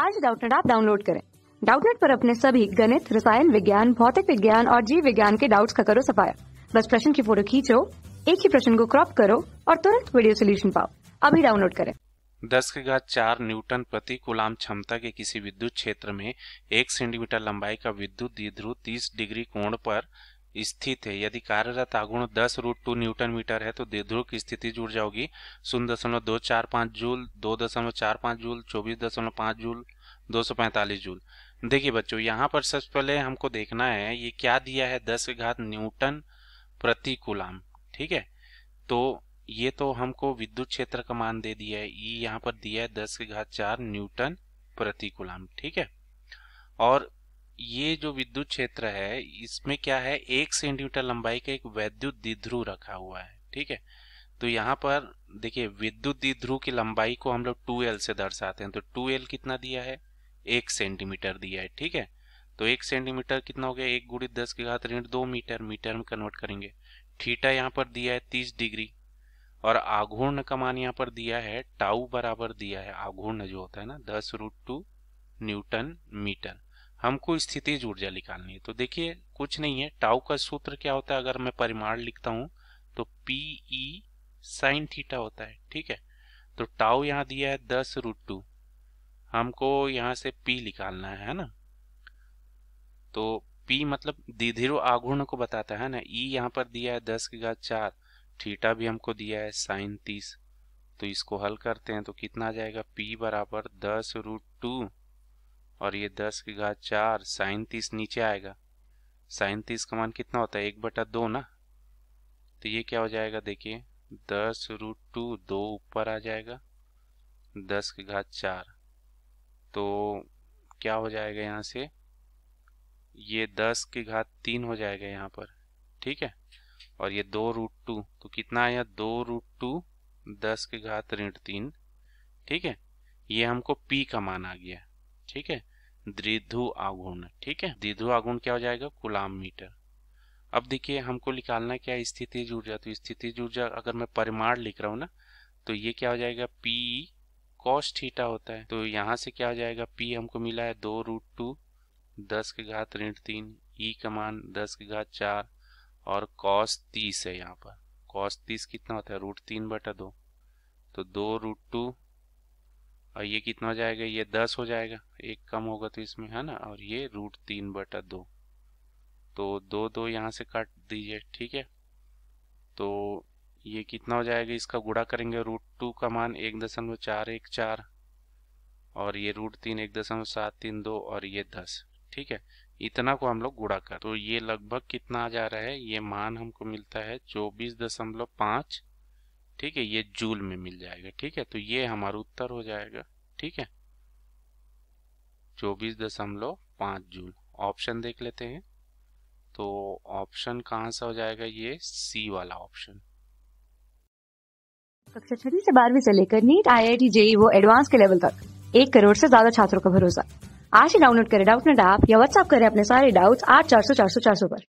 आज डाउटनेट आप डाउनलोड करें डाउटनेट पर अपने सभी गणित रसायन विज्ञान भौतिक विज्ञान और जीव विज्ञान के डाउट्स का करो सफाया बस प्रश्न की फोटो खींचो एक ही प्रश्न को क्रॉप करो और तुरंत वीडियो सोल्यूशन पाओ अभी डाउनलोड करें दस के घात चार न्यूटन प्रति कुलाम क्षमता के किसी विद्युत क्षेत्र में एक सेंटीमीटर लंबाई का विद्युत द्विध्रुव तीस डिग्री कोण पर स्थित है यदि कार्यरत आगुण दस रूट टू न्यूटन मीटर है तो दीर्घ्रुव की स्थिति जुड़ जाओगी शून्य दशमलव दो चार पाँच जूल दो दशमलव चार पाँच जूल चौबीस दशमलव पाँच जूल दो सौ पैंतालीस जूल देखिए बच्चों यहाँ पर सबसे पहले हमको देखना है ये क्या दिया है दस घात न्यूटन प्रति कुलाम ठीक है तो ये तो हमको विद्युत क्षेत्र का मान दे दिया है ये यहाँ पर दिया है दस घात चार न्यूटन प्रति कुलाम ठीक है और ये जो विद्युत क्षेत्र है इसमें क्या है एक सेंटीमीटर लंबाई का एक वैद्युत द्विध्रुव रखा हुआ है ठीक है तो यहाँ पर देखिए विद्युत द्विध्रुव की लंबाई को हम लोग एल से दर्शाते हैं तो एल कितना दिया है एक सेंटीमीटर दिया है ठीक है तो एक सेंटीमीटर कितना हो गया एक गुड़ी दस के घात ऋण दो मीटर मीटर में कन्वर्ट करेंगे थीटा यहाँ पर दिया है तीस डिग्री और आघूर्ण का मान यहाँ पर दिया है टाउ बराबर दिया है आघूर्ण जो होता है ना दस रूट टू न्यूटन मीटर हमको स्थितिज ऊर्जा निकालनी है तो देखिए कुछ नहीं है टाउ का सूत्र क्या होता है अगर मैं परिमाण लिखता हूँ तो पी ई साइन थीटा होता है ठीक है तो टाउ यहाँ दिया है दस रूट टू हमको यहाँ से पी निकालना है ना तो पी मतलब दीधिरो आघूर्ण को बताता है ना ई e यहाँ पर दिया है दस की घात चार थीटा भी हमको दिया है साइन तीस तो इसको हल करते हैं तो कितना आ जाएगा पी बराबर दस रूट टू और ये दस की घात चार साइन तीस नीचे आएगा साइन तीस का मान कितना होता है एक बटा दो ना तो ये क्या हो जाएगा देखिए दस रूट टू दो ऊपर आ जाएगा दस की घात चार तो क्या हो जाएगा यहाँ से ये दस की घात तीन हो जाएगा यहाँ पर ठीक है और ये दो रूट टू तो कितना आया दो रूट टू दस की घात ऋण तीन ठीक है ये हमको पी का मान आ गया ठीक है द्विधु आगुण ठीक है द्विधु आगुण क्या हो जाएगा गुलाम मीटर अब देखिए हमको निकालना क्या स्थिति ऊर्जा तो स्थिति ऊर्जा अगर मैं परिमाण लिख रहा हूँ ना तो ये क्या हो जाएगा पी कॉस थीटा होता है तो यहाँ से क्या हो जाएगा पी हमको मिला है दो रूट टू दस के घात ऋण तीन ई e का मान दस के घात चार और कॉस तीस है यहाँ पर कॉस तीस कितना होता है रूट तीन बटा दो तो दो रूट टू और ये कितना हो जाएगा ये दस हो जाएगा एक कम होगा तो इसमें है ना और ये रूट तीन बटा दो तो दो दो यहाँ से काट दीजिए ठीक है तो ये कितना हो जाएगा इसका गुड़ा करेंगे रूट टू का मान एक दशमलव चार एक चार और ये रूट तीन एक दशमलव सात तीन दो और ये दस ठीक है इतना को हम लोग गुड़ा कर तो ये लगभग कितना आ जा रहा है ये मान हमको मिलता है चौबीस दशमलव पाँच ठीक है ये जूल में मिल जाएगा ठीक है तो ये हमारा उत्तर हो जाएगा ठीक है चौबीस दशमलव पाँच जूल ऑप्शन देख लेते हैं तो ऑप्शन कहाँ से हो जाएगा ये सी वाला ऑप्शन कक्षा छठी से बारहवीं से लेकर NEET I I T JEE वो एडवांस के लेवल तक एक करोड़ से ज्यादा छात्रों का भरोसा आज ही डाउनलोड करें डाउट नेट ऐप या व्हाट्सएप करें अपने सारे डाउट्स आठ चार सौ चार सौ चार सौ पर